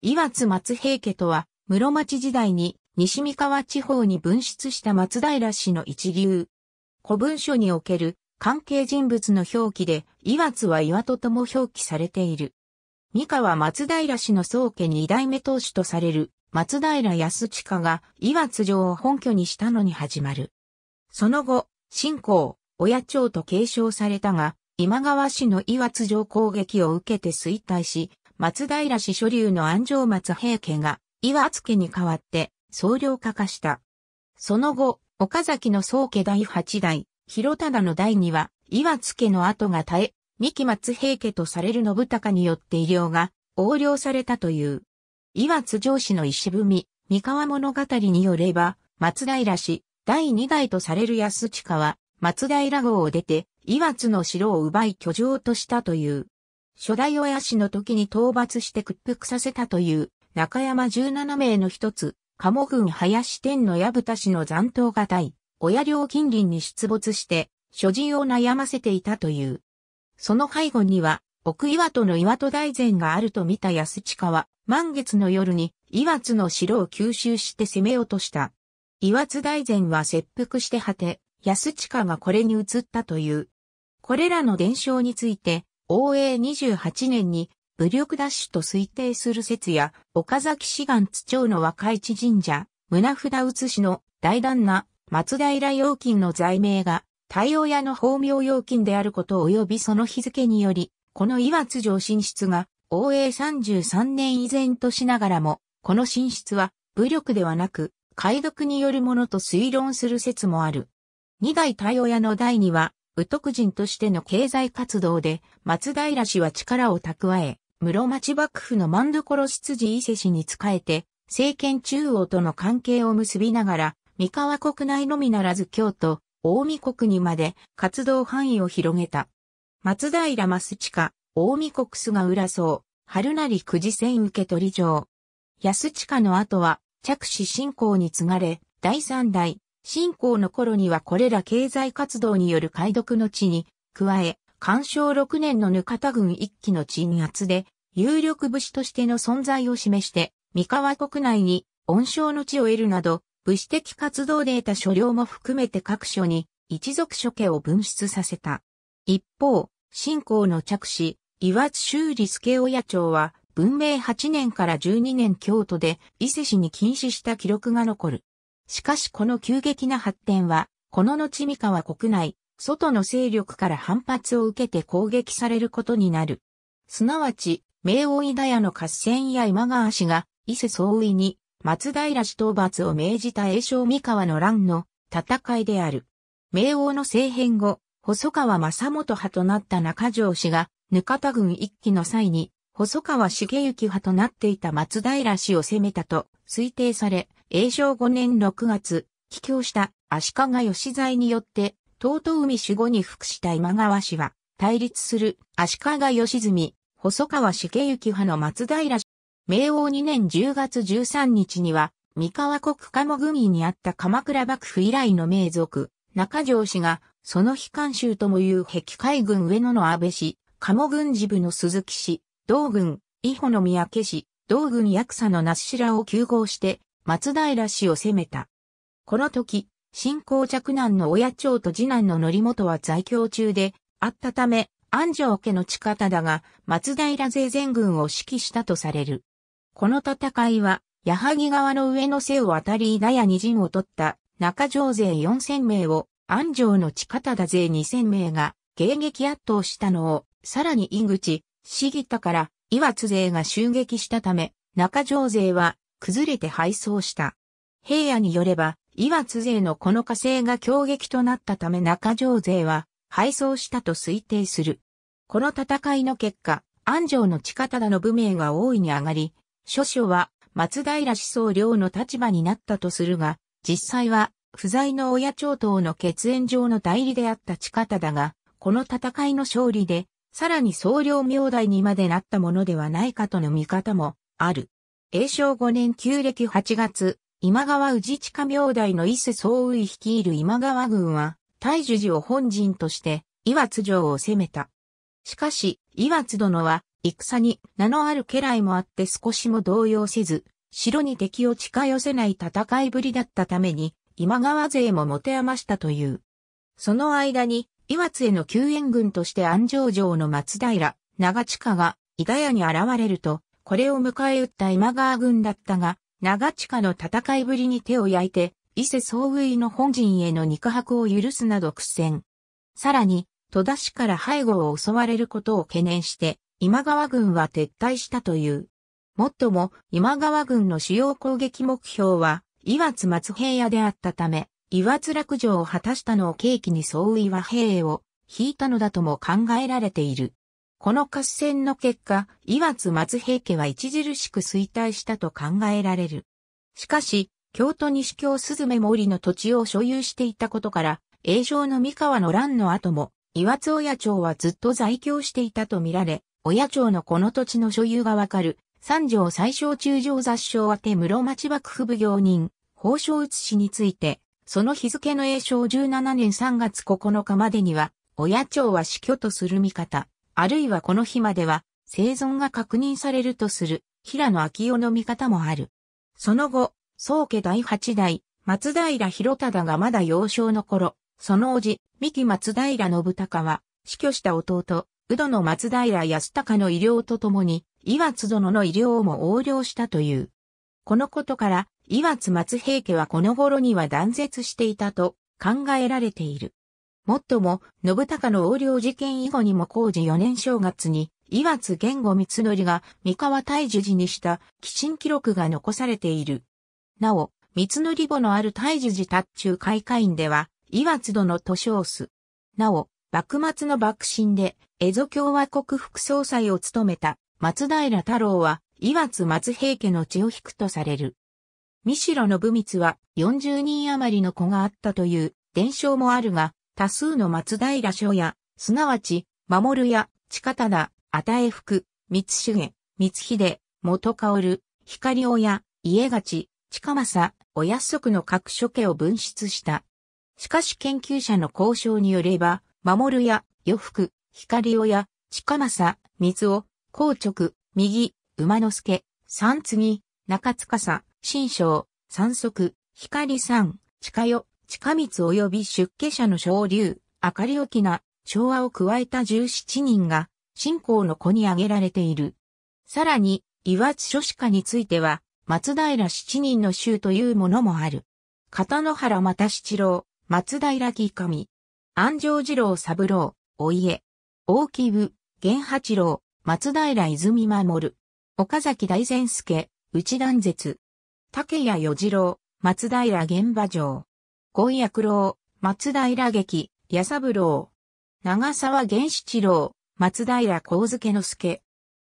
岩津松平家とは、室町時代に西三河地方に分出した松平氏の一流。古文書における関係人物の表記で、岩津は岩戸とも表記されている。三河松平氏の宗家二代目当主とされる松平康親が岩津城を本拠にしたのに始まる。その後、信仰、親町と継承されたが、今川氏の岩津城攻撃を受けて衰退し、松平氏所流の安城松平家が岩厚家に代わって総領化化した。その後、岡崎の宗家第八代、広忠の第には、岩津家の後が絶え、三木松平家とされる信孝によって医療が横領されたという。岩津上司の石踏み、三河物語によれば、松平氏、第二代とされる安近は、松平号を出て、岩津の城を奪い居城としたという。初代親氏の時に討伐して屈服させたという中山17名の一つ、鴨郡林天の矢蓋氏の残党が大、親領近隣に出没して、所人を悩ませていたという。その背後には、奥岩戸の岩戸大前があると見た安近は、満月の夜に岩津の城を吸収して攻め落とした。岩津大前は切腹して果て、安近がこれに移ったという。これらの伝承について、OA28 年に武力奪取と推定する説や、岡崎志願津町の若市神社、胸札写しの大旦那、松平陽金の罪名が、太陽屋の法名陽金であること及びその日付により、この岩津城進出が、応永33年以前としながらも、この進出は、武力ではなく、解読によるものと推論する説もある。二代太陽屋の第二は、宇徳人としての経済活動で、松平氏は力を蓄え、室町幕府の万所執事伊勢氏に仕えて、政権中央との関係を結びながら、三河国内のみならず京都、大見国にまで活動範囲を広げた。松平益近、大見国菅浦総、春成久慈戦受け取り城。安近の後は、着手信仰に継がれ、第三代、信仰の頃にはこれら経済活動による解読の地に、加え、干渉6年のかた軍一期の鎮圧で、有力武士としての存在を示して、三河国内に恩賞の地を得るなど、武士的活動で得た所領も含めて各所に一族諸家を分出させた。一方、信仰の着手、岩津修理助親長は、文明8年から12年京都で伊勢市に禁止した記録が残る。しかしこの急激な発展は、この後三河国内、外の勢力から反発を受けて攻撃されることになる。すなわち、明王井田屋の合戦や今川氏が、伊勢総意に、松平氏討伐を命じた栄翔三河の乱の戦いである。明王の政変後、細川正元派となった中条氏が、かた軍一揆の際に、細川重幸派となっていた松平氏を攻めたと推定され、永正5年6月、帰郷した足利義材によって、東東海守護に服した今川氏は、対立する足利義住、細川重幸派の松平氏。明王2年10月13日には、三河国鴨組にあった鎌倉幕府以来の名族、中条氏が、その非監衆ともいう壁海軍上野の安倍氏、鴨軍事部の鈴木氏、道軍、伊保の三宅氏、道軍役者の那須を休合して、松平氏を攻めた。この時、新興嫡男の親長と次男の則本は在京中であったため、安城家の地田が、松平勢全軍を指揮したとされる。この戦いは、矢作川の上の瀬を渡り伊田屋二陣を取った中城勢4000名を安城の地田勢2000名が迎撃圧倒したのを、さらに井口、茂田から岩津勢が襲撃したため、中城勢は崩れて敗走した。平野によれば、岩津勢のこの火星が強撃となったため中条勢は敗走したと推定する。この戦いの結果、安城の近忠の武名が大いに上がり、諸書は松平思想領の立場になったとするが、実際は不在の親長等の血縁上の代理であった近忠が、この戦いの勝利で、さらに総領名代にまでなったものではないかとの見方もある。永正5年旧暦8月、今川氏下明代の伊勢総尉率いる今川軍は、大樹寺を本陣として、岩津城を攻めた。しかし、岩津殿は、戦に名のある家来もあって少しも動揺せず、城に敵を近寄せない戦いぶりだったために、今川勢も持て余したという。その間に、岩津への救援軍として安城城の松平、長近が、伊賀屋に現れると、これを迎え撃った今川軍だったが、長近の戦いぶりに手を焼いて、伊勢総尉の本陣への肉薄を許すなど苦戦。さらに、戸田市から背後を襲われることを懸念して、今川軍は撤退したという。もっとも、今川軍の主要攻撃目標は、岩津松平野であったため、岩津落城を果たしたのを契機に総尉は兵を引いたのだとも考えられている。この合戦の結果、岩津松平家は著しく衰退したと考えられる。しかし、京都西京鈴目森の土地を所有していたことから、栄城の三河の乱の後も、岩津親町はずっと在京していたとみられ、親町のこの土地の所有がわかる、三条最小中条雑賞宛て室町幕府奉行人、宝生写しについて、その日付の栄章17年3月9日までには、親町は死去とする見方。あるいはこの日までは生存が確認されるとする平野昭夫の見方もある。その後、宗家第八代、松平広忠がまだ幼少の頃、その叔父、三木松平信孝は、死去した弟、宇戸の松平康隆の医療とともに、岩津殿の医療をも横領したという。このことから、岩津松平家はこの頃には断絶していたと考えられている。もっとも、信孝の横領事件以後にも工事4年正月に、岩津玄吾光則が三河大樹寺にした寄進記録が残されている。なお、三則墓のある大樹寺達中開会院では、岩津殿と称す。なお、幕末の幕臣で、江戸共和国副総裁を務めた松平太郎は、岩津松平家の血を引くとされる。三城信光は40人余りの子があったという伝承もあるが、多数の松平書や、すなわち、守や、近忠、与え福、三重、光秀、元薫、光親、家勝、近政、お約束の各所家を分出した。しかし研究者の交渉によれば、守や、余福、光親、近政、三尾、公直、右、馬之助、三次、中司、新章、三足、光三、近代、近光及び出家者の昇竜、明かり沖な、昭和を加えた17人が、信仰の子に挙げられている。さらに、岩津諸子家については、松平七人の衆というものもある。片野原又七郎、松平木上、安城二郎三郎、お家、大木部、源八郎、松平泉守、岡崎大善助、内断絶、竹谷四次郎、松平玄馬城。権薬郎、松平劇、矢三郎。長沢源七郎、松平光介之助。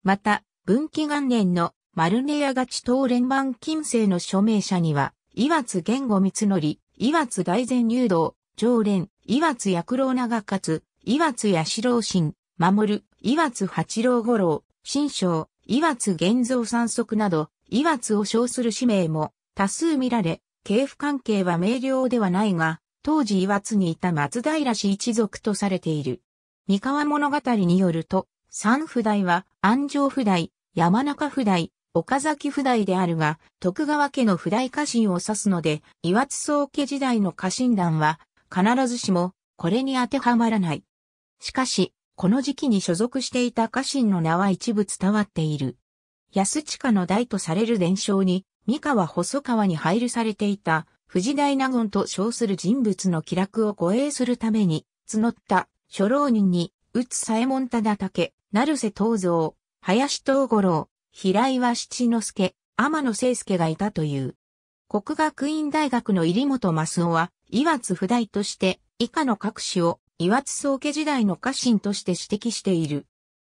また、文紀元年の丸根屋勝東連番金星の署名者には、岩津玄吾光則、岩津大善入道、常連、岩津薬郎長勝、岩津八郎新、守、岩津八郎五郎、新章、岩津玄造三足など、岩津を称する使命も多数見られ、系譜関係は明瞭ではないが、当時岩津にいた松平氏一族とされている。三河物語によると、三譜代は安城譜代、山中譜代、岡崎譜代であるが、徳川家の譜代家臣を指すので、岩津宗家時代の家臣団は、必ずしも、これに当てはまらない。しかし、この時期に所属していた家臣の名は一部伝わっている。安近の代とされる伝承に、三河細川に配慮されていた、藤大納言と称する人物の気楽を護衛するために、募った諸老人に、宇津左衛門忠武、成瀬東蔵、林東五郎、平岩七之助、天野聖介がいたという。国学院大学の入本益夫は、岩津不代として、以下の各種を岩津宗家時代の家臣として指摘している。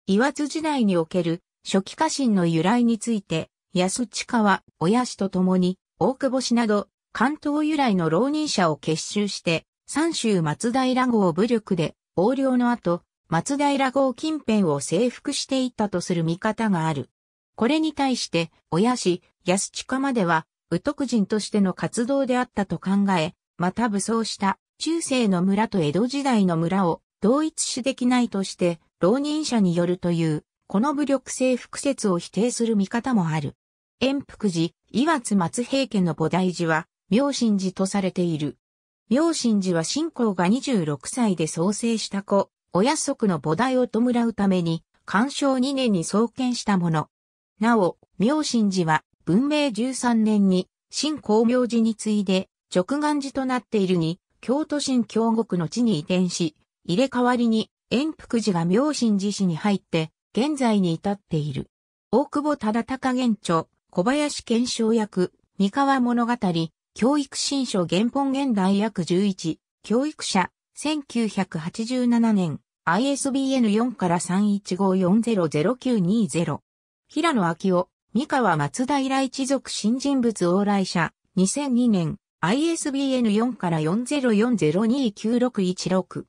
岩津時代における初期家臣の由来について、安近は、親氏と共に、大久保氏など、関東由来の浪人者を結集して、三州松平号武力で、横領の後、松平号近辺を征服していったとする見方がある。これに対して、親氏、安近までは、右徳人としての活動であったと考え、また武装した中世の村と江戸時代の村を同一視できないとして、浪人者によるという、この武力征服説を否定する見方もある。円福寺、岩津松平家の菩提寺は、明神寺とされている。明神寺は信仰が26歳で創生した子、親族の菩提を弔うために、干渉2年に創建したもの。なお、明神寺は文明13年に新光明寺に次いで直願寺となっているに、京都新京極の地に移転し、入れ替わりに円福寺が明神寺市に入って、現在に至っている。大久保忠高元著、小林賢章役、三河物語、教育新書原本現代約11、教育者、1987年、ISBN4 から315400920。平野明夫、三河松平一族新人物往来者、2002年、ISBN4 から4 0 4 0 2 9 6 1 6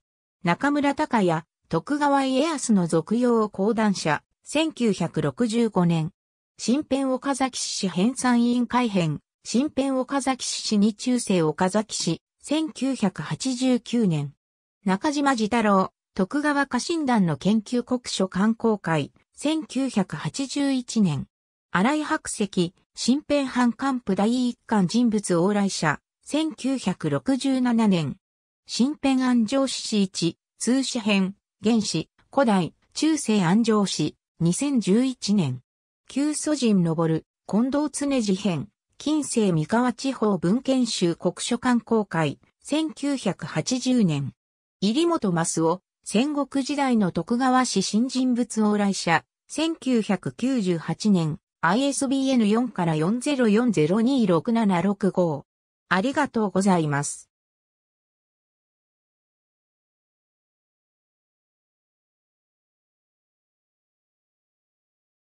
中村隆也、徳川家康の続用講談者、1965年、新編岡崎市編参委員会編、新編岡崎市市に中世岡崎市、1989年。中島自太郎、徳川家臣団の研究国書観光会、1981年。荒井白石、新編藩幹部第一巻人物往来者、1967年。新編安城市市、通史編、原始、古代、中世安城市、2011年。旧祖神登る、近藤常事編、近世三河地方文献集国書館公開、1980年。入本益を、戦国時代の徳川氏新人物往来者、1998年、ISBN4 から4 0 4 0 2 6 7 6 5ありがとうございます。